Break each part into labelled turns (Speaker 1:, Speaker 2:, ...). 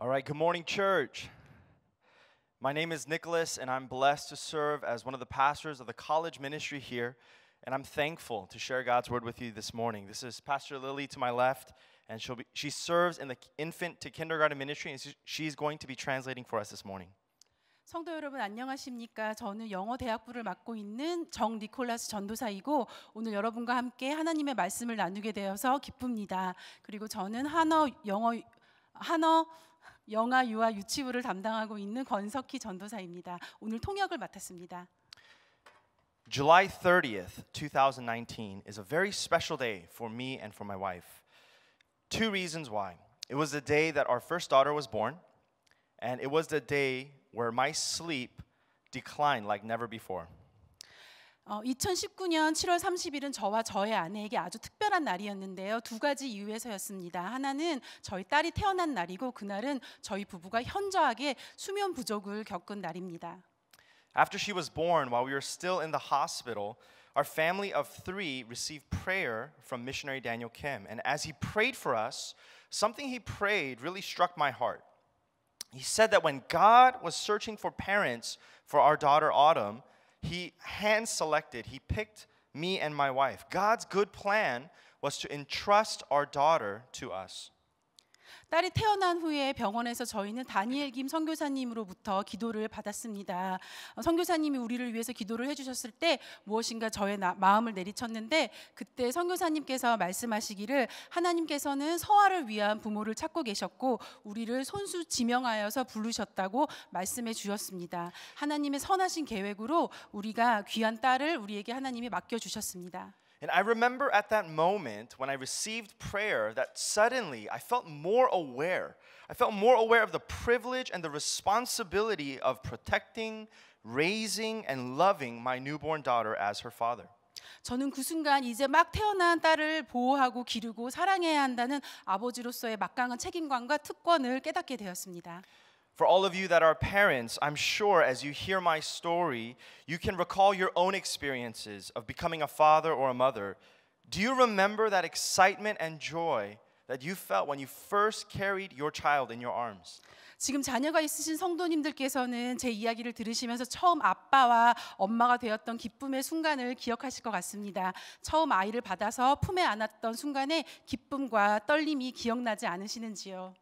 Speaker 1: All right, good morning, church. My name is Nicholas, and I'm blessed to serve as one of the pastors of the college ministry here. And I'm thankful to share God's word with you this morning. This is Pastor Lily to my left, and she'll be, she serves in the infant to kindergarten ministry, and she's going to be translating for us this morning.
Speaker 2: 성도 여러분 안녕하십니까? 저는 영어 대학부를 맡고 있는 정 니콜라스 전도사이고 오늘 여러분과 함께 하나님의 말씀을 나누게 되어서 기쁩니다. 그리고 저는 한어 영어 한어 영아 유아 유치부를 담당하고 있는 권석희 전도사입니다. 오늘 통역을 맡았습니다.
Speaker 1: July 30th, 2019 is a very special day for me and for my wife. Two reasons why. It was the day that our first daughter was born, and it was the day where my sleep declined like never before.
Speaker 2: 2019년 7월 30일은 저와 저의 아내에게 아주 특별한 날이었는데요. 두 가지 이유에서였습니다. 하나는 저희 딸이 태어난 날이고 그날은 저희 부부가 현저하게 수면 부족을 겪은 날입니다.
Speaker 1: After she was born, while we were still in the hospital, our family of three received prayer from missionary Daniel Kim. And as he prayed for us, something he prayed really struck my heart. He said that when God was searching for parents for our daughter Autumn, he hand selected, He picked me and my wife. God's good plan was to entrust our daughter to us.
Speaker 2: 딸이 태어난 후에 병원에서 저희는 다니엘 김 선교사님으로부터 기도를 받았습니다. 어, 선교사님이 우리를 위해서 기도를 해주셨을 때 무엇인가 저의 나, 마음을 내리쳤는데 그때 선교사님께서 말씀하시기를 하나님께서는 서화를 위한 부모를 찾고 계셨고 우리를 손수 지명하여서 부르셨다고 말씀해 주셨습니다. 하나님의 선하신 계획으로 우리가 귀한 딸을 우리에게 하나님이 맡겨 주셨습니다.
Speaker 1: And I remember at that moment when I received prayer that suddenly I felt more aware. I felt more aware of the privilege and the responsibility of protecting, raising, and loving my newborn daughter as her father.
Speaker 2: 저는 그 순간 이제 막 태어난 딸을 보호하고 기르고 사랑해야 한다는 아버지로서의 막강한 책임감과 특권을 깨닫게 되었습니다.
Speaker 1: For all of you that are parents, I'm sure as you hear my story, you can recall your own experiences of becoming a father or a mother. Do you remember that excitement and joy that you felt when you first carried your child in your
Speaker 2: arms? 지금 자녀가 있으신 성도님들께서는 제 이야기를 들으시면서 처음 아빠와 엄마가 되었던 기쁨의 순간을 기억하실 것 같습니다. 처음 아이를 받아서 품에 안았던 순간의 기쁨과 떨림이 기억나지 않으시는지요?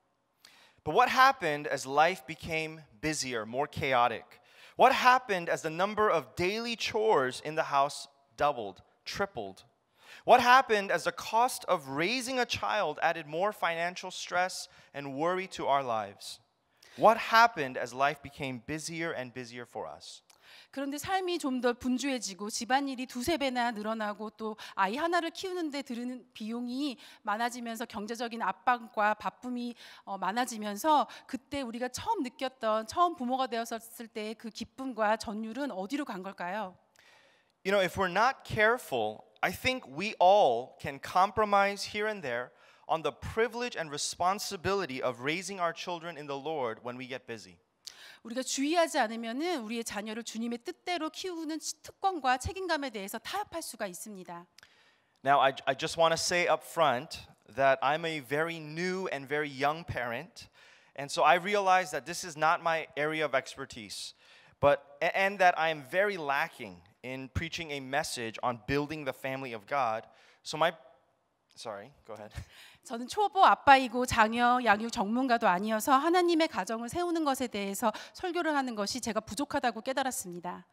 Speaker 1: But what happened as life became busier, more chaotic? What happened as the number of daily chores in the house doubled, tripled? What happened as the cost of raising a child added more financial stress and worry to our lives? What happened as life became busier and busier for us?
Speaker 2: 그런데 삶이 좀 더 분주해지고 집안일이 두세 배나 늘어나고 또 아이 하나를 키우는데 드는 비용이 많아지면서 경제적인 압박과 바쁨이 어, 많아지면서 그때 우리가 처음 느꼈던 처음 부모가 되었을 때의 그 기쁨과 전율은 어디로 간 걸까요?
Speaker 1: You know, if we're not careful, I think we all can compromise here and there on the privilege and responsibility of raising our children in the Lord when we get busy.
Speaker 2: 우리가 주의하지 우리의 자녀를 주님의 뜻대로 키우는 특권과 책임감에 대해서 타협할 수가 있습니다.
Speaker 1: Now I, I just want to say up front that I'm a very new and very young parent, and so I realize that this is not my area of expertise, but and that I am very lacking in preaching a message on building the family of God. So my, sorry, go ahead.
Speaker 2: 저는 초보 아빠이고 양육 전문가도 아니어서 하나님의 가정을 세우는 것에 대해서 설교를 하는 것이 제가 부족하다고 깨달았습니다.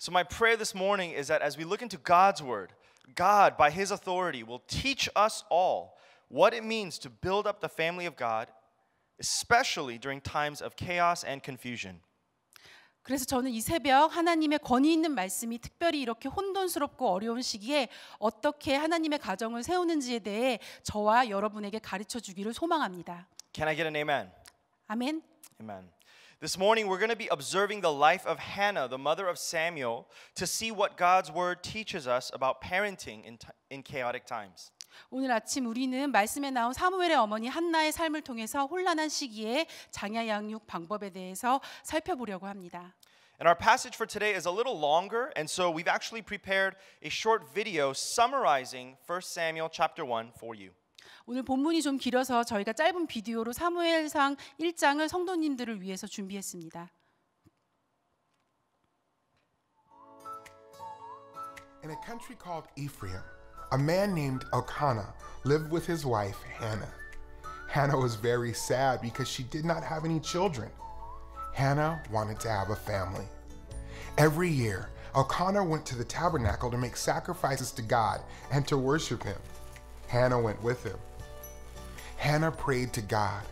Speaker 1: So my prayer this morning is that as we look into God's word, God by his authority will teach us all what it means to build up the family of God, especially during times of chaos and confusion.
Speaker 2: 그래서 저는 이 새벽 하나님의 권위 있는 말씀이 특별히 이렇게 혼돈스럽고 어려운 시기에 어떻게 하나님의 가정을 세우는지에 대해 저와 여러분에게 가르쳐 주기를 소망합니다.
Speaker 1: Can I get an amen? 아멘. Amen. This morning, we're going to be observing the life of Hannah, the mother of Samuel, to see what God's word teaches us about parenting in, in chaotic times.
Speaker 2: 오늘 아침 우리는 말씀에 나온 사무엘의 어머니 한나의 삶을 통해서 혼란한 시기에 장야 양육 방법에 대해서 살펴보려고 합니다.
Speaker 1: And our passage for today is a little longer, and so we've actually prepared a short video summarizing 1 Samuel chapter 1 for you.
Speaker 2: 오늘 본문이 좀 길어서 저희가 짧은 비디오로 사무엘상 1장을 성도님들을 위해서 준비했습니다.
Speaker 3: In a country called Ephraim A man named Elkanah lived with his wife, Hannah. Hannah was very sad because she did not have any children. Hannah wanted to have a family. Every year, Elkanah went to the tabernacle to make sacrifices to God and to worship him. Hannah went with him. Hannah prayed to God,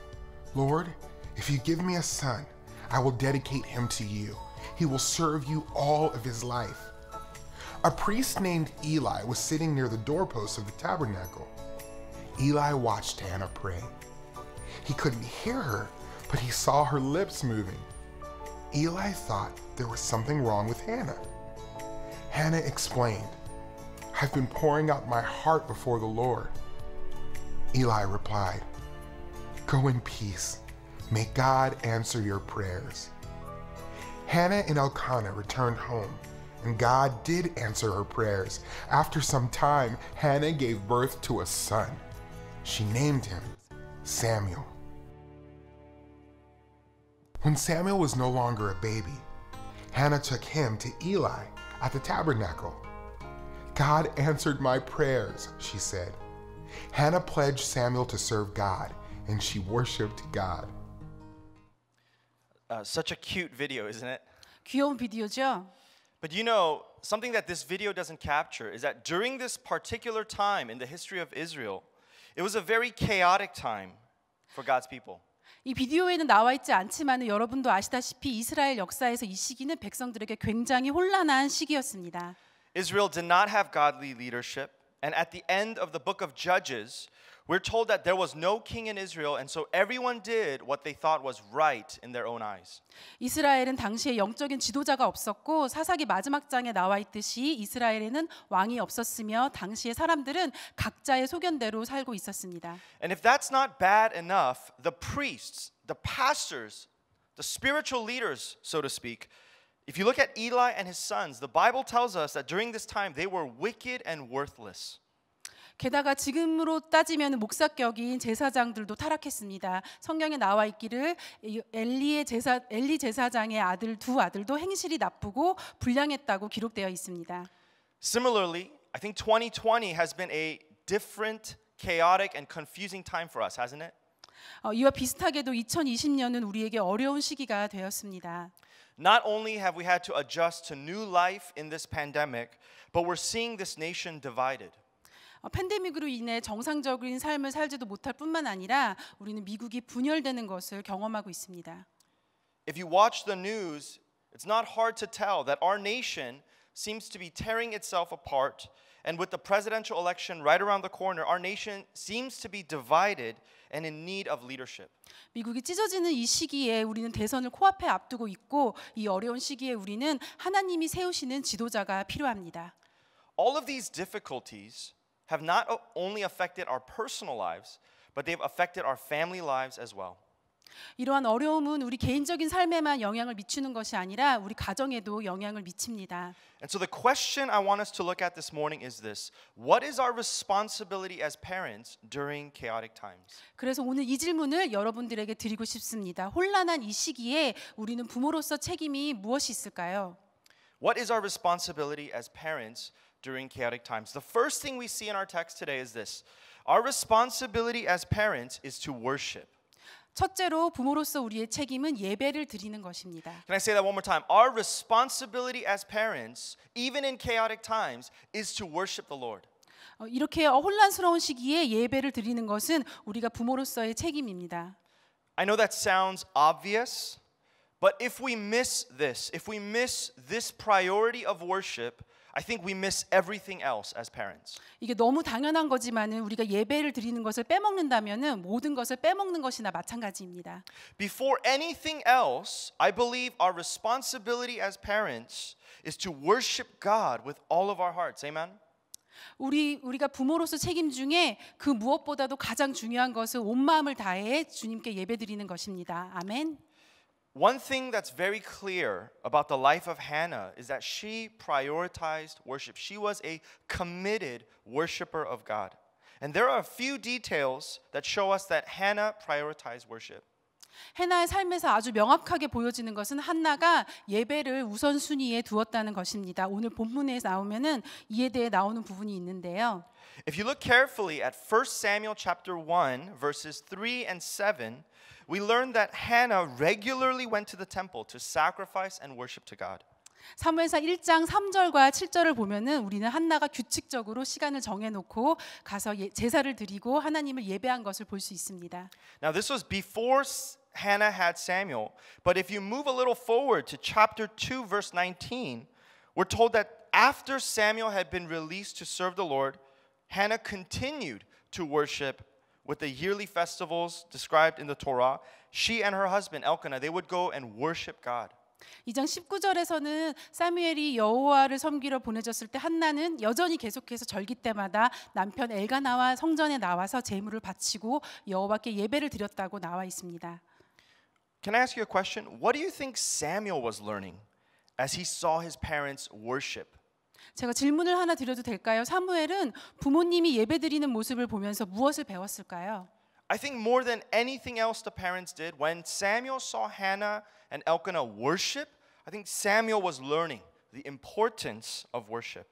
Speaker 3: Lord, if you give me a son, I will dedicate him to you. He will serve you all of his life. A priest named Eli was sitting near the doorpost of the tabernacle. Eli watched Hannah pray. He couldn't hear her, but he saw her lips moving. Eli thought there was something wrong with Hannah. Hannah explained, I've been pouring out my heart before the Lord. Eli replied, Go in peace. May God answer your prayers. Hannah and Elkanah returned home and God did answer her prayers. After some time, Hannah gave birth to a son. She named him Samuel. When Samuel was no longer a baby, Hannah took him to Eli at the tabernacle. God answered my prayers, she said. Hannah pledged Samuel to serve God, and she worshiped God.
Speaker 1: Uh, such a cute video, isn't it? 귀여운 비디오죠? But you know, something that this video doesn't capture is that during this particular time in the history of Israel, it was a very chaotic time for God's people.
Speaker 2: 이 비디오에는 나와 있지 않지만 여러분도 아시다시피 이스라엘 역사에서 이 시기는 백성들에게 굉장히 혼란한 시기였습니다.
Speaker 1: Israel did not have godly leadership and at the end of the book of Judges we're told that there was no king in Israel and so everyone did what they thought was right in their own eyes.
Speaker 2: 이스라엘은 당시에 영적인 지도자가 없었고 사사기 마지막 장에 나와 있듯이 이스라엘에는 왕이 없었으며 당시의 사람들은 각자의 소견대로 살고 있었습니다.
Speaker 1: And if that's not bad enough, the priests, the pastors, the spiritual leaders, so to speak, if you look at Eli and his sons, the Bible tells us that during this time they were wicked and worthless.
Speaker 2: 게다가 지금으로 따지면 목사격인 제사장들도 타락했습니다. 성경에 나와 있기를 엘리의 제사 엘리 제사장의 아들 두 아들도 행실이 나쁘고 불량했다고 기록되어 있습니다.
Speaker 1: Similarly, I think 2020 has been a different, chaotic and confusing time for us, hasn't it?
Speaker 2: 어, 이와 비슷하게도 2020년은 우리에게 어려운 시기가 되었습니다.
Speaker 1: Not only have we had to adjust to new life
Speaker 2: in this pandemic, but we're seeing this nation divided. 팬데믹으로 인해 정상적인 삶을 살지도 못할 뿐만 아니라 우리는 미국이 분열되는 것을 경험하고 있습니다.
Speaker 1: If you watch the news, it's not hard to tell that our nation seems to be tearing itself apart and with the presidential election right around the corner, our nation seems to be divided and in need of leadership.
Speaker 2: 미국이 찢어지는 이 시기에 우리는 대선을 코앞에 앞두고 있고 이 어려운 시기에 우리는 하나님이 세우시는 지도자가 필요합니다.
Speaker 1: All of these difficulties have not only affected our personal lives, but they've affected our family lives as well.
Speaker 2: 이러한 어려움은 우리 개인적인 삶에만 영향을 미치는 것이 아니라 우리 가정에도 영향을 미칩니다.
Speaker 1: And so the question I want us to look at this morning is this: What is our responsibility as parents during chaotic times?
Speaker 2: 그래서 오늘 이 질문을 여러분들에게 드리고 싶습니다. 혼란한 이 시기에 우리는 부모로서 책임이 무엇이 있을까요?
Speaker 1: What is our responsibility as parents during chaotic times. The first thing we see in our text today is this our responsibility as parents is to worship.
Speaker 2: 첫째로 부모로서 우리의 책임은 예배를 드리는 것입니다.
Speaker 1: Can I say that one more time? Our responsibility as parents, even in chaotic times, is to worship the Lord.
Speaker 2: 이렇게 혼란스러운 시기에 예배를 드리는 것은 우리가 부모로서의 책임입니다.
Speaker 1: I know that sounds obvious, but if we miss this, if we miss this priority of worship, I think we miss everything else as parents.
Speaker 2: 이게 너무 당연한 거지만은 우리가 예배를 드리는 것을 빼먹는다면은 모든 것을 빼먹는 것이나 마찬가지입니다. Before
Speaker 1: anything else, I believe our responsibility as parents is to worship God with all of our hearts. Amen.
Speaker 2: 우리 우리가 부모로서 책임 중에 그 무엇보다도 가장 중요한 것은 온 마음을 다해 주님께 예배드리는 것입니다. 아멘.
Speaker 1: One thing that's very clear about the life of Hannah is that she prioritized worship. She was a committed worshiper of God. And there are a few details that show us that Hannah prioritized worship.
Speaker 2: 헤나의 삶에서 아주 명확하게 보여지는 것은 한나가 예배를 우선순위에 두었다는 것입니다. 오늘 본문에 나오면은 이에 대해 나오는 부분이 있는데요.
Speaker 1: If you look carefully at 1 Samuel chapter 1 verses 3 and 7 we learn that Hannah regularly went to the temple to sacrifice and worship to God.
Speaker 2: 사무엘상 1장 3절과 7절을 보면은 우리는 한나가 규칙적으로 시간을 정해 놓고 가서 예, 제사를 드리고 하나님을 예배한 것을 있습니다.
Speaker 1: Now this was before Hannah had Samuel, but if you move a little forward to chapter 2 verse 19, we're told that after Samuel had been released to serve the Lord, Hannah continued to worship with the yearly festivals described in the Torah, she and her husband Elkanah, they would go and worship God.
Speaker 2: 2장 19절에서는 사무엘이 여호와를 섬기러 보내졌을 때 한나는 여전히 계속해서 절기 때마다 남편 엘가나와 성전에 나와서 제물을 바치고 여호와께 예배를 드렸다고 나와 있습니다.
Speaker 1: Can I ask you a question? What do you think Samuel was learning as he saw his parents worship?
Speaker 2: 제가 질문을 하나 드려도 될까요? 사무엘은 부모님이 예배드리는 모습을 보면서 무엇을 배웠을까요?
Speaker 1: I think more than anything else the parents did when Samuel saw Hannah and Elkanah worship, I think Samuel was learning the importance of worship.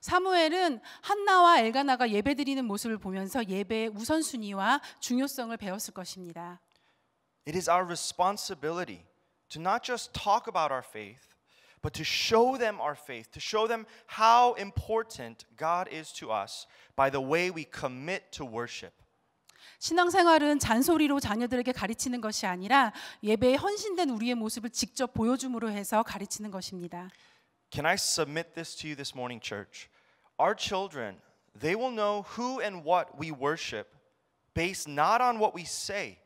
Speaker 2: 사무엘은 한나와 엘가나가 예배드리는 모습을 보면서 예배의 우선순위와 중요성을 배웠을 것입니다.
Speaker 1: It is our responsibility to not just talk about our faith but to show them our faith, to show them how important God is to us by the way we commit to worship.
Speaker 2: 신앙생활은 잔소리로 자녀들에게 가르치는 것이 아니라 예배에 헌신된 우리의 모습을 직접 보여줌으로 해서 가르치는 것입니다.
Speaker 1: Can I submit this to you this morning church? Our children, they will know who and what we worship based not on what we say,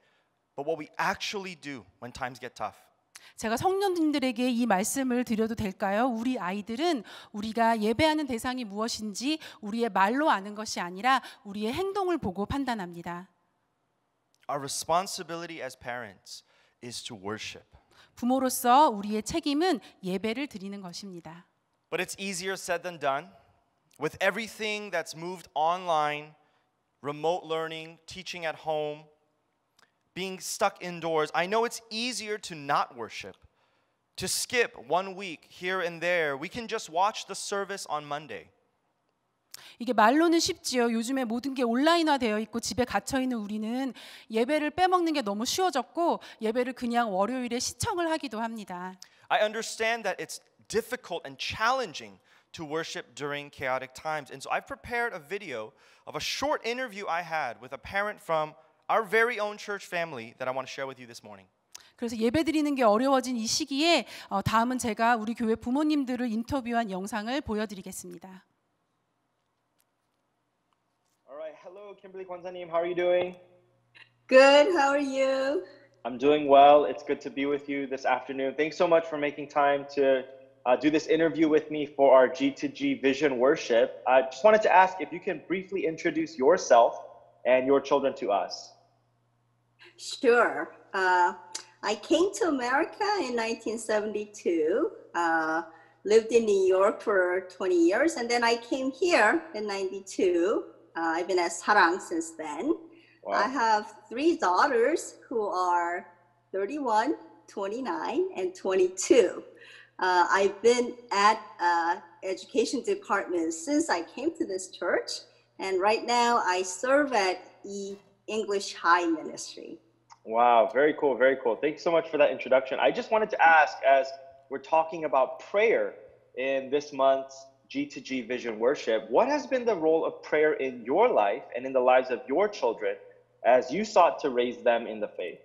Speaker 1: but what we actually do when times get tough.
Speaker 2: 제가 성년님들에게 이 말씀을 드려도 될까요? 우리 아이들은 우리가 예배하는 대상이 무엇인지 우리의 말로 아는 것이 아니라 우리의 행동을 보고 판단합니다.
Speaker 1: Our responsibility as parents is to worship.
Speaker 2: 부모로서 우리의 책임은 예배를 드리는 것입니다.
Speaker 1: But it's easier said than done. With everything that's moved online, remote learning, teaching at home, being stuck indoors. I know it's easier to not worship, to skip one week here and there. We can just watch the service on Monday.
Speaker 2: 이게 말로는 쉽지요. 요즘에 모든 게 온라인화 되어 있고 집에 갇혀 있는 우리는 예배를 빼먹는 게 너무 쉬워졌고 예배를 그냥 월요일에 시청을 하기도 합니다.
Speaker 1: I understand that it's difficult and challenging to worship during chaotic times. And so I've prepared a video of a short interview I had with a parent from our very own church family that I want to share with you this morning.
Speaker 2: 그래서 예배 드리는 게 어려워진 이 시기에 어, 다음은 제가 우리 교회 부모님들을 인터뷰한 영상을 보여드리겠습니다.
Speaker 1: All right, hello,
Speaker 4: Kimberly 권사님, how are you doing?
Speaker 2: Good, how are
Speaker 4: you? I'm doing well. It's good to be with you this afternoon. Thanks so much for making time to uh, do this interview with me for our G2G Vision Worship. I just wanted to ask if you can briefly introduce yourself and your children to us.
Speaker 5: Sure. Uh, I came to America in 1972, uh, lived in New York for 20 years, and then I came here in 92. Uh, I've been at Sarang since then. Wow. I have three daughters who are 31, 29, and 22. Uh, I've been at uh, education department since I came to this church, and right now I serve at E English High Ministry.
Speaker 4: Wow, very cool, very cool. Thanks so much for that introduction. I just wanted to ask as we're talking about prayer in this month's G2G Vision Worship, what has been the role of prayer in your life and in the lives of your children as you sought to raise them in the faith?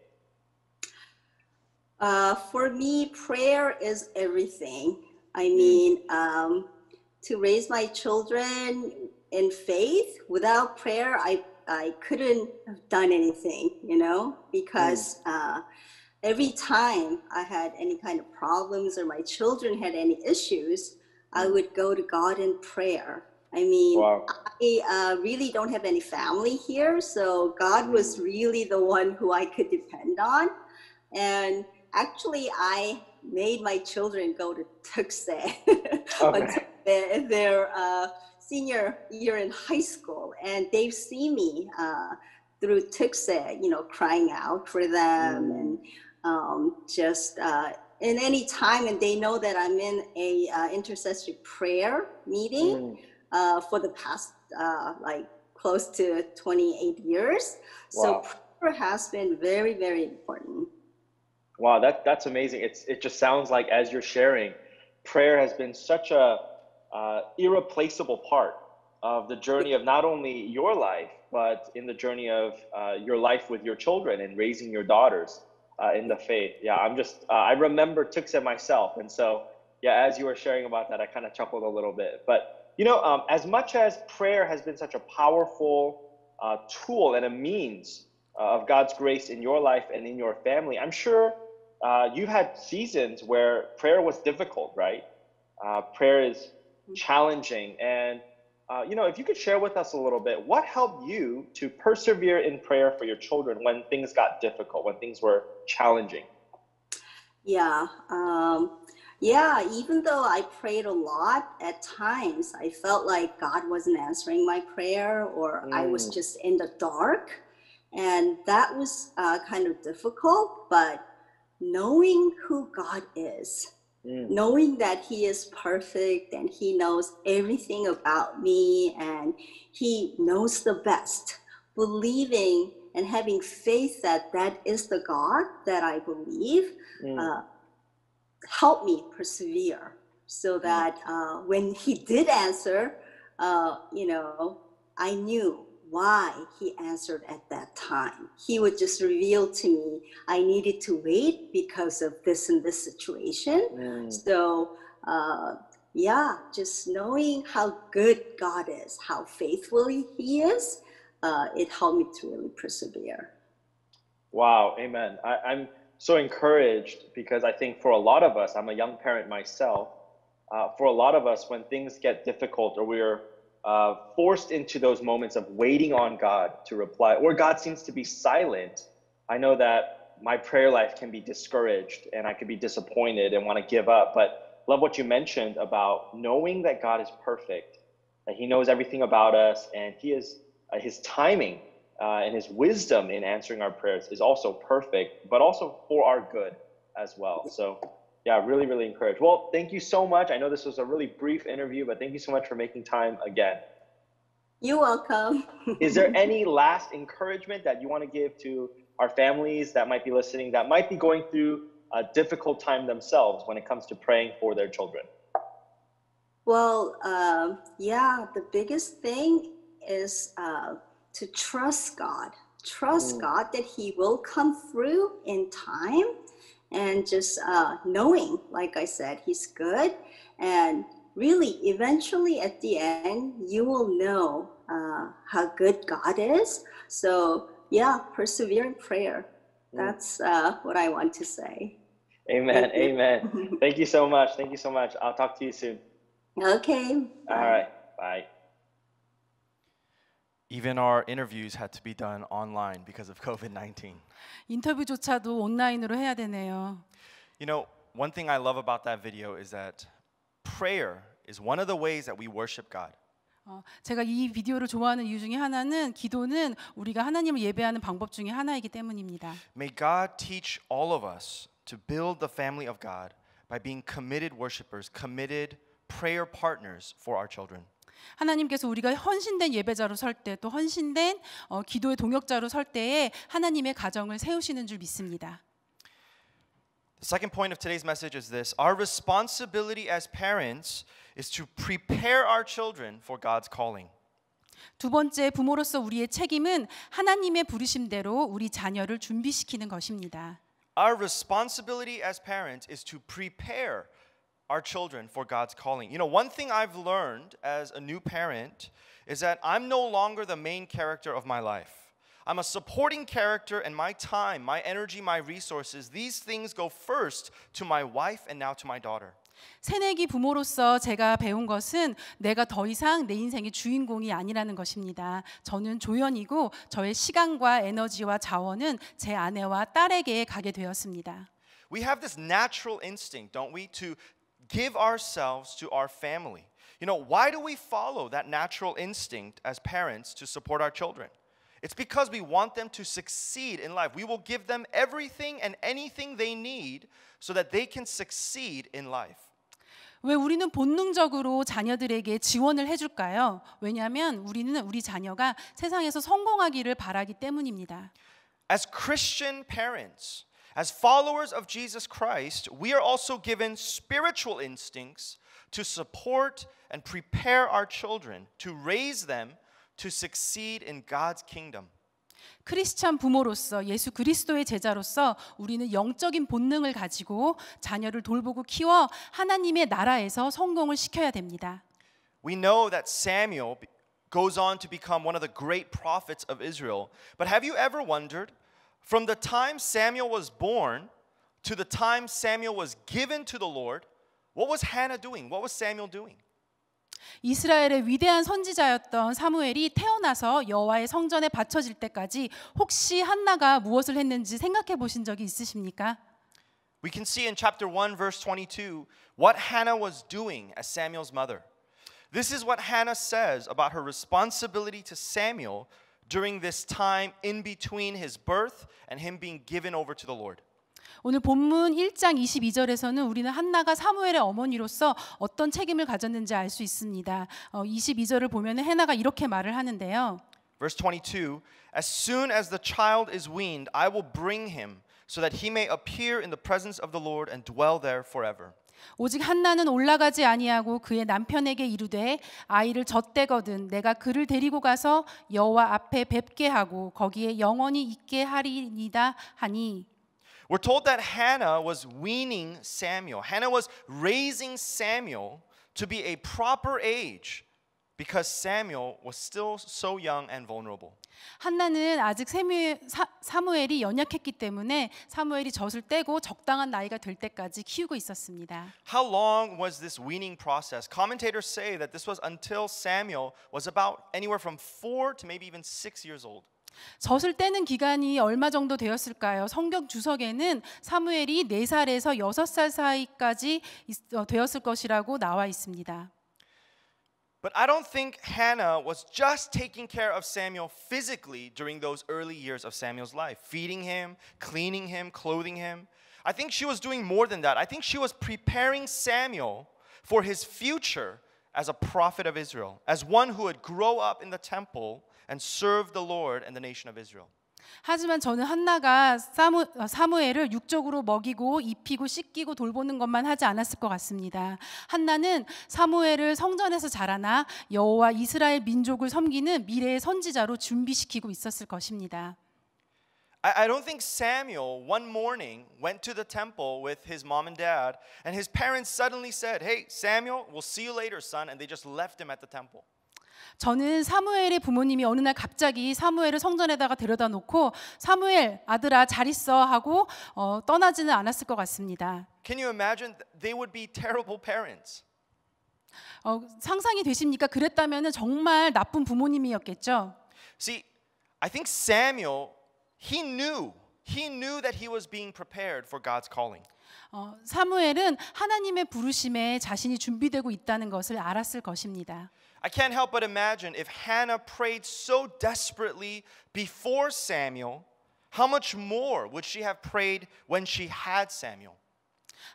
Speaker 5: Uh, for me, prayer is everything. I hmm. mean, um, to raise my children in faith without prayer, I I couldn't have done anything, you know, because mm. uh, every time I had any kind of problems or my children had any issues, I mm. would go to God in prayer. I mean, wow. I uh, really don't have any family here, so God was mm. really the one who I could depend on. And actually, I made my children go to Tuxay okay. their, their uh, senior year in high school, and they've seen me uh, through Tuxa, you know, crying out for them mm. and um, just uh, in any time, and they know that I'm in a uh, intercessory prayer meeting mm. Uh, for the past uh, like close to 28
Speaker 4: years. Wow. So
Speaker 5: prayer has been very, very
Speaker 4: important. Wow, that that's amazing. It's it just sounds like as you're sharing, prayer has been such a uh, irreplaceable part of the journey of not only your life, but in the journey of uh, your life with your children and raising your daughters uh, in the faith. Yeah, I'm just, uh, I remember Tuxa myself. And so, yeah, as you were sharing about that, I kind of chuckled a little bit. But, you know, um, as much as prayer has been such a powerful uh, tool and a means uh, of God's grace in your life and in your family, I'm sure uh, you've had seasons where prayer was difficult, right? prayer is challenging. And, uh, you know, if you could share with us a little bit, what helped you to persevere in prayer for your children when things got difficult, when things were challenging?
Speaker 5: Yeah. Um, yeah, even though I prayed a lot, at times I felt like God wasn't answering my prayer or mm. I was mm. just in the dark. And that was uh, kind of difficult, but knowing who God is Mm. Knowing that he is perfect and he knows everything about me and he knows the best, believing and having faith that that is the God that I believe, mm. uh, help me persevere so mm. that uh, when he did answer, uh, you know, I knew why he answered at that time. He would just reveal to me, I needed to wait because of this and this situation. Mm. So, uh, yeah, just knowing how good God is, how faithfully He is, uh, it helped me to really persevere.
Speaker 4: Wow, amen. I, I'm so encouraged because I think for a lot of us, I'm a young parent myself. Uh, for a lot of us, when things get difficult or we're uh, forced into those moments of waiting on God to reply, or God seems to be silent, I know that my prayer life can be discouraged and I could be disappointed and want to give up. But love what you mentioned about knowing that God is perfect, that He knows everything about us, and He is uh, His timing uh, and His wisdom in answering our prayers is also perfect, but also for our good as well. So yeah, really, really encouraged. Well, thank you so much. I know this was a really brief interview, but thank you so much for making time again.
Speaker 5: You're welcome.
Speaker 4: Is there any last encouragement that you want to give to our families that might be listening that might be going through a difficult time themselves when it comes to praying for their children?
Speaker 5: Well, um, yeah, the biggest thing is uh, to trust God. Trust mm. God that He will come through in time and just uh, knowing, like I said, He's good. And really, eventually at the end, you will know uh, how good God is. So, yeah, persevering prayer. Mm. That's uh, what I want to say.
Speaker 4: Amen. Thank Amen. Thank you so much. Thank you so much. I'll talk to you soon.
Speaker 2: Okay.
Speaker 1: Bye. All right. Bye. Even our interviews had to be done online because of COVID-19.
Speaker 2: 인터뷰조차도 온라인으로 해야 되네요.
Speaker 1: You know, one thing I love about that video is that prayer is one of the ways that we worship God.
Speaker 2: 어, 제가 이 비디오를 좋아하는 이유 중에 하나는 기도는 우리가 하나님을 예배하는 방법 중에 하나이기 때문입니다.
Speaker 1: May God teach all of us to build the family of God by being committed worshipers, committed prayer partners for our children.
Speaker 2: 하나님께서 우리가 헌신된 예배자로 설 때 또 헌신된 어, 기도의 동역자로 설 때에 하나님의 가정을 세우시는 줄 믿습니다.
Speaker 1: The second point of today's message is this. Our responsibility as parents is to prepare our children for God's calling.
Speaker 2: 두 번째 부모로서 우리의 책임은 하나님의 부르심대로 우리 자녀를 준비시키는 것입니다.
Speaker 1: Our responsibility as parents is to prepare our children for God's calling. You know, one thing I've learned as a new parent is that I'm no longer the main character of my life. I'm a supporting character, and my time, my energy, my resources, these things go first to my wife and now to my daughter.
Speaker 2: 새내기 부모로서 제가 배운 것은 내가 더 이상 내 인생의 주인공이 아니라는 것입니다. 저는 조연이고 저의 시간과 에너지와 자원은 제 아내와 딸에게 가게 되었습니다.
Speaker 1: We have this natural instinct, don't we, to give ourselves to our family. You know, why do we follow that natural instinct as parents to support our children? It's because we want them to succeed in life. We will give them everything and anything they need so that they can succeed in life.
Speaker 2: 왜 우리는 본능적으로 자녀들에게 지원을 해줄까요? 왜냐하면 우리는 우리 자녀가 세상에서 성공하기를 바라기 때문입니다.
Speaker 1: As Christian parents, as followers of Jesus Christ, we are also given spiritual instincts to support and prepare our children, to raise them to succeed in God's kingdom.
Speaker 2: 크리스찬 부모로서 예수 그리스도의 제자로서 우리는 영적인 본능을 가지고 자녀를 돌보고 키워 하나님의 나라에서 성공을 시켜야 됩니다.
Speaker 1: We know that Samuel goes on to become one of the great prophets of Israel. But have you ever wondered from the time Samuel was born to the time Samuel was given to the Lord, what was Hannah doing? What was Samuel doing?
Speaker 2: 이스라엘의 위대한 선지자였던 사무엘이 태어나서 여호와의 성전에 바쳐질 때까지 혹시 한나가 무엇을 했는지 생각해 보신 적이 있으십니까?
Speaker 1: We can see in chapter 1 verse 22 what Hannah was doing as Samuel's mother. This is what Hannah says about her responsibility to Samuel during this time in between his birth and him being given over to the Lord.
Speaker 2: 오늘 본문 1장 22절에서는 우리는 한나가 사무엘의 어머니로서 어떤 책임을 가졌는지 알 수 있습니다. 어, 22절을 보면 해나가 이렇게 말을 하는데요.
Speaker 1: Verse 22 As soon as the child is weaned, I will bring him so that he may appear in the presence of the Lord and dwell there forever.
Speaker 2: 오직 한나는 올라가지 아니하고 그의 남편에게 이르되 아이를 젖대거든 내가 그를 데리고 가서 여호와 앞에 뵙게 하고 거기에 영원히 있게 하리이다 하니
Speaker 1: We're told that Hannah was weaning Samuel. Hannah was raising Samuel to be a proper age because Samuel was still so young and vulnerable.
Speaker 2: 한나는 아직 세미, 사, 사무엘이 연약했기 때문에 사무엘이 젖을 떼고 적당한 나이가 될 때까지 키우고 있었습니다.
Speaker 1: How long was this weaning process? Commentators say that this was until Samuel was about anywhere from 4 to maybe even 6 years old.
Speaker 2: 젖을 떼는 기간이 얼마 정도 되었을까요? 성경 주석에는 사무엘이 4살에서 6살 사이까지 되었을 것이라고 나와 있습니다.
Speaker 1: But I don't think Hannah was just taking care of Samuel physically during those early years of Samuel's life, feeding him, cleaning him, clothing him. I think she was doing more than that. I think she was preparing Samuel for his future as a prophet of Israel, as one who would grow up in the temple and serve the Lord and the nation of Israel.
Speaker 2: 하지만 저는 한나가 사무, 사무엘을 육적으로 먹이고 입히고 씻기고 돌보는 것만 하지 않았을 것 같습니다. 한나는 사무엘을 성전에서 자라나 여호와 이스라엘 민족을 섬기는 미래의 선지자로 준비시키고 있었을 것입니다.
Speaker 1: I, don't think Samuel one morning went to the temple with his mom and dad, and his parents suddenly said, Hey, Samuel, we'll see you later, son. And they just left him at the temple.
Speaker 2: 저는 사무엘의 부모님이 어느 날 갑자기 사무엘을 성전에다가 데려다 놓고 사무엘 아들아 잘 있어 하고 어, 떠나지는 않았을 것 같습니다.
Speaker 1: Can you imagine they would be terrible parents?
Speaker 2: 어, 상상이 되십니까? 그랬다면 정말 나쁜 부모님이었겠죠.
Speaker 1: See, I think Samuel he knew he knew that he was being prepared for God's calling.
Speaker 2: 어, 사무엘은 하나님의 부르심에 자신이 준비되고 있다는 것을 알았을 것입니다.
Speaker 1: I can't help but imagine if Hannah prayed so desperately before Samuel, how much more would she have prayed when she had Samuel?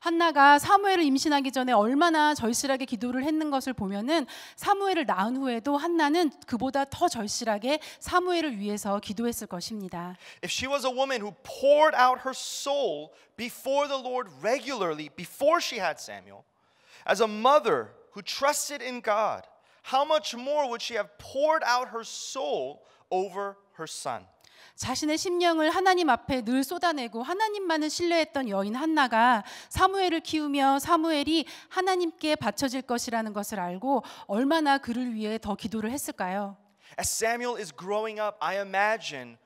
Speaker 2: 한나가 사무엘을 임신하기 전에 얼마나 절실하게 기도를 했는 것을 보면은 사무엘을 낳은 후에도 한나는 그보다 더 절실하게 사무엘을 위해서 기도했을 것입니다.
Speaker 1: If she was a woman who poured out her soul before the Lord regularly before she had Samuel, as a mother who trusted in God, how much more would she have poured out her soul over her son?
Speaker 2: 자신의 심령을 하나님 앞에 늘 쏟아내고 하나님만을 신뢰했던 여인 한나가 사무엘을 키우며 사무엘이 하나님께 바쳐질 것이라는 것을 알고 얼마나 그를 위해 더 기도를 했을까요?
Speaker 1: As Samuel is growing up, I imagine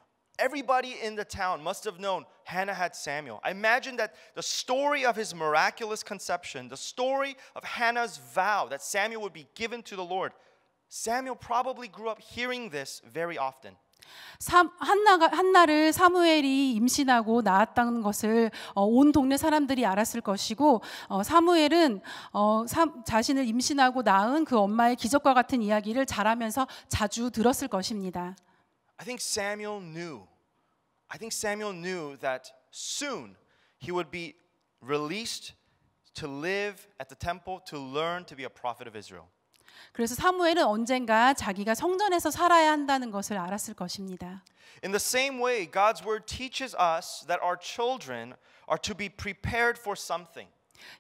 Speaker 1: everybody in the town must have known Hannah had Samuel. I imagine that the story of his miraculous conception, the story of Hannah's vow that Samuel would be given to the Lord, Samuel probably grew up hearing this very often.
Speaker 2: 한나가, 한나를 사무엘이 임신하고 낳았다는 것을 어, 온 동네 사람들이 알았을 것이고 어, 사무엘은 어, 사, 자신을 임신하고 낳은 그 엄마의 기적과 같은 이야기를 잘하면서 자주 들었을 것입니다.
Speaker 1: I think Samuel knew I think Samuel knew that soon he would be released to live at the temple to learn to be a prophet of Israel.
Speaker 2: 그래서 사무엘은 언젠가 자기가 성전에서 살아야 한다는 것을 알았을 것입니다.
Speaker 1: In the same way God's word teaches us that our children are to be prepared for something.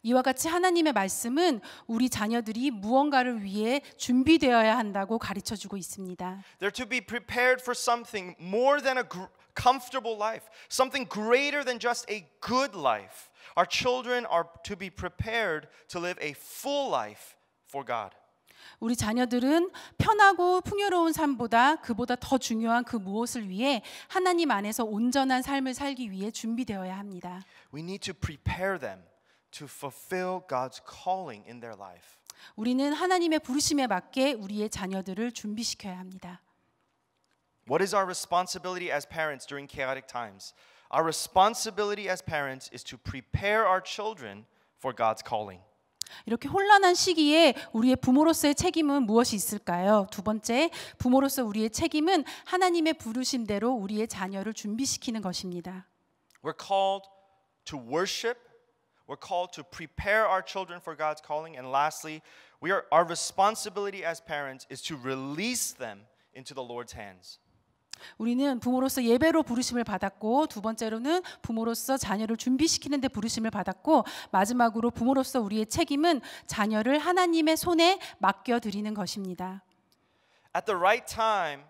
Speaker 2: 이와 같이 하나님의 말씀은 우리 자녀들이 무언가를 위해 준비되어야 한다고 가르쳐 주고 있습니다.
Speaker 1: They're to be prepared for something more than a comfortable life, something greater than just a good life. Our children are to be prepared to live a full life for God.
Speaker 2: 우리 자녀들은 편하고 풍요로운 삶보다 그보다 더 중요한 그 무엇을 위해 하나님 안에서 온전한 삶을 살기 위해 준비되어야 합니다.
Speaker 1: We need to prepare them to fulfill God's calling in their life.
Speaker 2: 우리는 하나님의 부르심에 맞게 우리의 자녀들을 준비시켜야 합니다.
Speaker 1: What is our responsibility as parents during chaotic times? Our responsibility as parents is to prepare our children for God's calling.
Speaker 2: 이렇게 혼란한 시기에 우리의 부모로서의 책임은 무엇이 있을까요? 두 번째, 부모로서 우리의 책임은 하나님의 부르심대로 우리의 자녀를 준비시키는 것입니다.
Speaker 1: We're called to worship. We're called to prepare our children for God's calling. And lastly, we are, our responsibility as parents is to release them into the Lord's hands.
Speaker 2: 우리는 부모로서 예배로 부르심을 받았고 두 번째로는 부모로서 자녀를 준비시키는 데 부르심을 받았고 마지막으로 부모로서 우리의 책임은 자녀를 하나님의 손에 맡겨 드리는 것입니다.
Speaker 1: At the right time,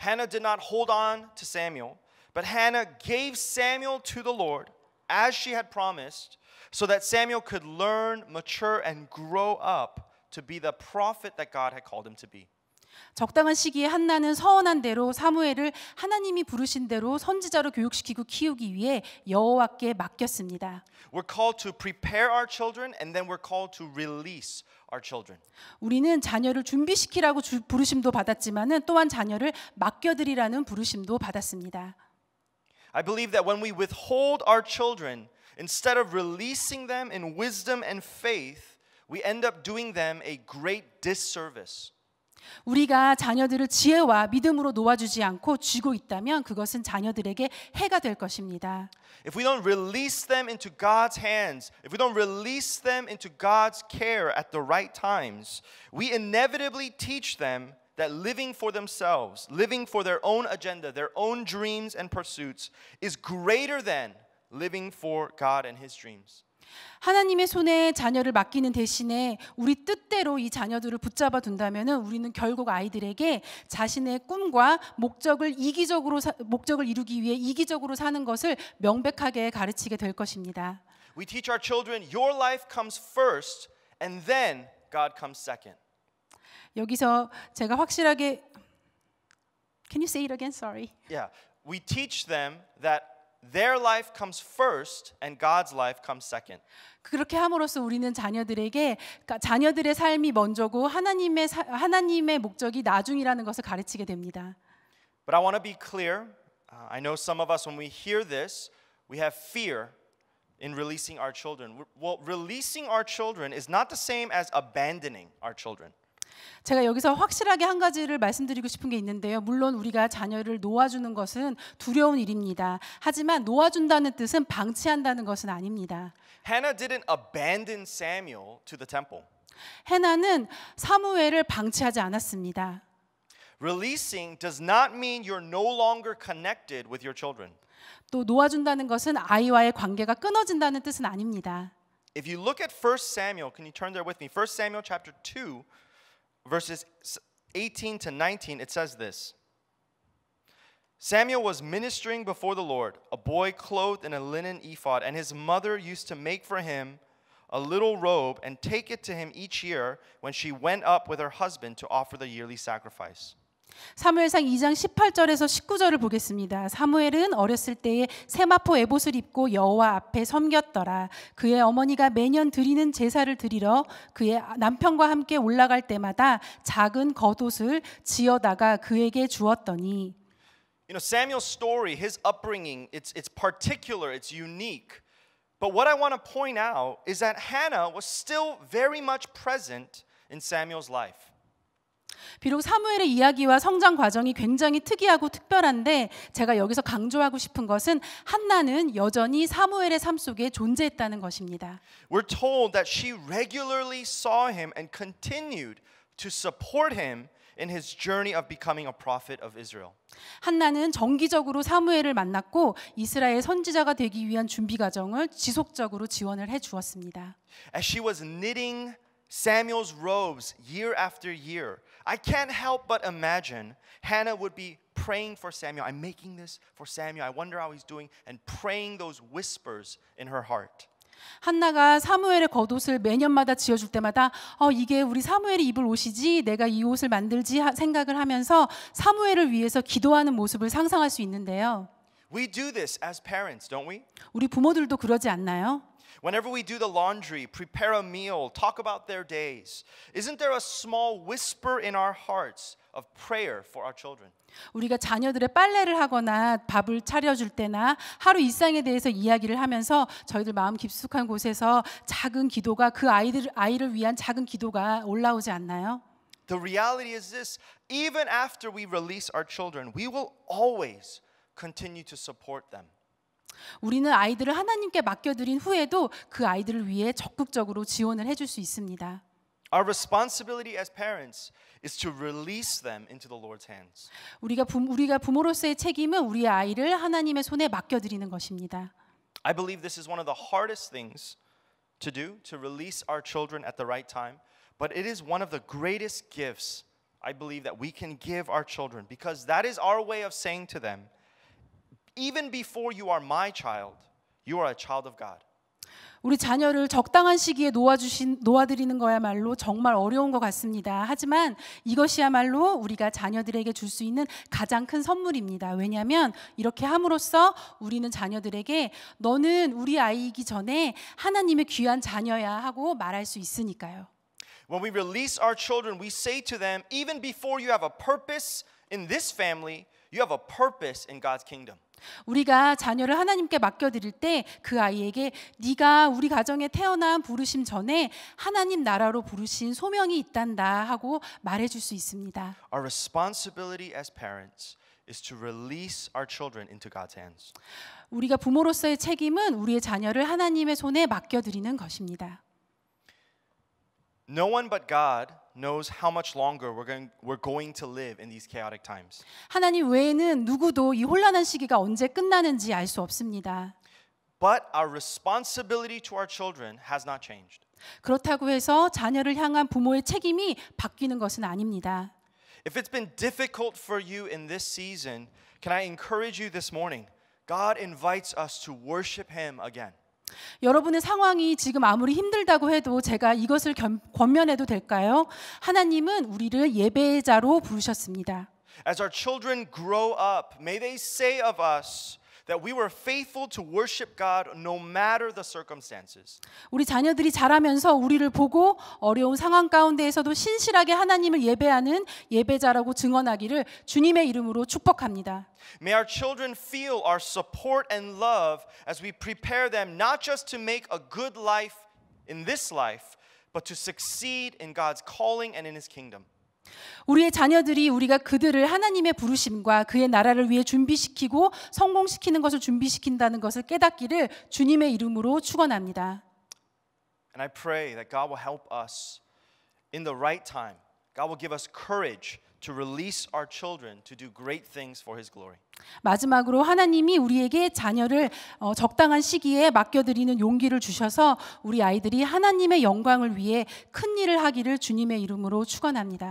Speaker 1: Hannah did not hold on to Samuel, but Hannah gave Samuel to the Lord as she had promised, so that Samuel could learn, mature and grow up to be the prophet that God had called him to be.
Speaker 2: 적당한 시기에 한나는 서원한 대로 사무엘을 하나님이 부르신 대로 선지자로 교육시키고 키우기 위해 여호와께 맡겼습니다. We're
Speaker 1: called to prepare our children and then we're called to release our children.
Speaker 2: 우리는 자녀를 준비시키라고 주, 부르심도 받았지만은 또한 자녀를 맡겨드리라는 부르심도 받았습니다.
Speaker 1: I believe that when we withhold our children instead of releasing them in wisdom and faith, we end up doing them a great disservice.
Speaker 2: 우리가 자녀들을 지혜와 믿음으로 놓아주지 않고 쥐고 있다면 그것은 자녀들에게 해가 될 것입니다.
Speaker 1: If we don't release them into God's hands, if we don't release them into God's care at the right times, we inevitably teach them that living for themselves, living for their own agenda, their own dreams and pursuits is greater than living for God and his dreams.
Speaker 2: 하나님의 손에 자녀를 맡기는 대신에 우리 뜻대로 이 자녀들을 붙잡아 둔다면 우리는 결국 아이들에게 자신의 꿈과 목적을 이기적으로 사, 목적을 이루기 위해 이기적으로 사는 것을 명백하게 가르치게 될 것입니다.
Speaker 1: We teach our children your life comes first and then God comes second.
Speaker 2: 여기서 제가 확실하게 Can you say it again? Sorry.
Speaker 1: Yeah. We teach them that their life comes first and God's life comes second.
Speaker 2: 그렇게 함으로써 우리는 자녀들에게 자녀들의 삶이 먼저고 하나님의 하나님의 목적이 나중이라는 것을 가르치게 됩니다.
Speaker 1: But I want to be clear. Uh, I know some of us when we hear this, we have fear in releasing our children. Well, releasing our children is not the same as abandoning our children.
Speaker 2: 제가 여기서 확실하게 한 가지를 말씀드리고 싶은 게 있는데요. 물론 우리가 자녀를 놓아주는 것은 두려운 일입니다. 하지만 놓아준다는 뜻은 방치한다는 것은 아닙니다.
Speaker 1: Hannah didn't abandon Samuel to the temple.
Speaker 2: 헤나는 사무엘을 방치하지 않았습니다.
Speaker 1: Releasing does not mean you're no longer connected with your children.
Speaker 2: 또 놓아준다는 것은 아이와의 관계가 끊어진다는 뜻은 아닙니다.
Speaker 1: If you look at 1 Samuel, can you turn there with me? 1 Samuel chapter 2 verses 18 to 19, it says this Samuel was ministering before the Lord, a boy clothed in a linen ephod, and his mother used to make for him a little robe and take it to him each year when she went up with her husband to offer the yearly sacrifice.
Speaker 2: 사무엘상 2장 18절에서 19절을 보겠습니다. 사무엘은 어렸을 때에 세마포 에봇을 입고 여호와 앞에 섬겼더라. 그의 어머니가 매년 드리는 제사를 드리러 그의 남편과 함께 올라갈 때마다 작은 겉옷을 지어다가 그에게 주었더니
Speaker 1: You know Samuel's story, his upbringing, it's it's particular, it's unique. But what I want to point out is that Hannah was still very much present in Samuel's life.
Speaker 2: 비록 사무엘의 이야기와 성장 과정이 굉장히 특이하고 특별한데 제가 여기서 강조하고 싶은 것은 한나는 여전히 사무엘의 삶 속에 존재했다는 것입니다.
Speaker 1: We're told that she regularly saw him and continued to support him in his journey of becoming a prophet of Israel.
Speaker 2: 한나는 정기적으로 사무엘을 만났고 이스라엘 선지자가 되기 위한 준비 과정을 지속적으로 지원을 해 주었습니다.
Speaker 1: As she was knitting Samuel's robes year after year, I can't help but imagine Hannah would be praying for Samuel. I'm making this for Samuel. I wonder how he's doing. And praying those whispers in her heart.
Speaker 2: 한나가 사무엘의 겉옷을 매년마다 지어줄 때마다 어, 이게 우리 사무엘이 입을 옷이지 내가 이 옷을 만들지 생각을 하면서 사무엘을 위해서 기도하는 모습을 상상할 수 있는데요.
Speaker 1: We do this as parents, don't we?
Speaker 2: 우리 부모들도 그러지 않나요?
Speaker 1: Whenever we do the laundry, prepare a meal, talk about their days, isn't there a small whisper in our hearts of prayer for our children?
Speaker 2: 우리가 자녀들의 빨래를 하거나 밥을 차려줄 때나 하루 일상에 대해서 이야기를 하면서 저희들 마음 깊숙한 곳에서 작은 기도가 그 아이들 아이를 위한 작은 기도가 올라오지 않나요?
Speaker 1: The reality is this: even after we release our children, we will always continue to support them.
Speaker 2: 우리는 아이들을 하나님께 맡겨드린 후에도 그 아이들을 위해 적극적으로 지원을 해 줄 수 있습니다.
Speaker 1: Our responsibility as parents is to release them into the Lord's hands.
Speaker 2: 우리가 부, 우리가 부모로서의 책임은 우리 아이를 하나님의 손에 맡겨 드리는 것입니다.
Speaker 1: I believe this is one of the hardest things to do to release our children at the right time, but it is one of the greatest gifts I believe that we can give our children because that is our way of saying to them even before you are my child, you are a child of God.
Speaker 2: 우리 자녀를 적당한 시기에 놓아주신 놓아드리는 거야말로 정말 어려운 것 같습니다. 하지만 이것이야말로 우리가 자녀들에게 줄 수 있는 가장 큰 선물입니다. 왜냐하면 이렇게 함으로써 우리는 자녀들에게 너는 우리 아이이기 전에 하나님의 귀한 자녀야 하고 말할 수 있으니까요.
Speaker 1: When we release our children, we say to them, even before you have a purpose in this family. You have a purpose in God's kingdom.
Speaker 2: 우리가 자녀를 하나님께 맡겨 드릴 때 그 아이에게 네가 우리 가정에 태어난 부르심 전에 하나님 나라로 부르신 소명이 있단다 하고 말해 줄수 있습니다.
Speaker 1: Our responsibility as parents is to release our children into God's hands.
Speaker 2: 우리가 부모로서의 책임은 우리의 자녀를 하나님의 손에 맡겨 드리는 것입니다.
Speaker 1: No one but God knows how much longer we're going, we're going to live in these chaotic times.
Speaker 2: 하나님 외에는 누구도 이 혼란한 시기가 언제 끝나는지 알 수 없습니다.
Speaker 1: But our responsibility to our children has not changed.
Speaker 2: 그렇다고 해서 자녀를 향한 부모의 책임이 바뀌는 것은 아닙니다.
Speaker 1: If it's been difficult for you in this season, can I encourage you this morning? God invites us to worship him again.
Speaker 2: 여러분의 상황이 지금 아무리 힘들다고 해도 제가 이것을 견, 권면해도 될까요? 하나님은 우리를 예배자로 부르셨습니다.
Speaker 1: As our children grow up, may they say of us, that we were faithful to worship God no matter the circumstances.
Speaker 2: 우리 자녀들이 자라면서 우리를 보고 어려운 상황 가운데에서도 신실하게 하나님을 예배하는 예배자라고 증언하기를 주님의 이름으로 축복합니다.
Speaker 1: May our children feel our support and love as we prepare them not just to make a good life in this life, but to succeed in God's calling and in his kingdom.
Speaker 2: 우리의 자녀들이 우리가 그들을 하나님의 부르심과 그의 나라를 위해 준비시키고 성공시키는 것을 준비시킨다는 것을 깨닫기를 주님의 이름으로 축원합니다.
Speaker 1: And I pray that God will help us in the right time. God will give us courage to release our children to do great things for his glory.
Speaker 2: 마지막으로 하나님이 우리에게 자녀를 어, 적당한 시기에 맡겨 드리는 용기를 주셔서 우리 아이들이 하나님의 영광을 위해 큰 일을 하기를 주님의 이름으로 축원합니다.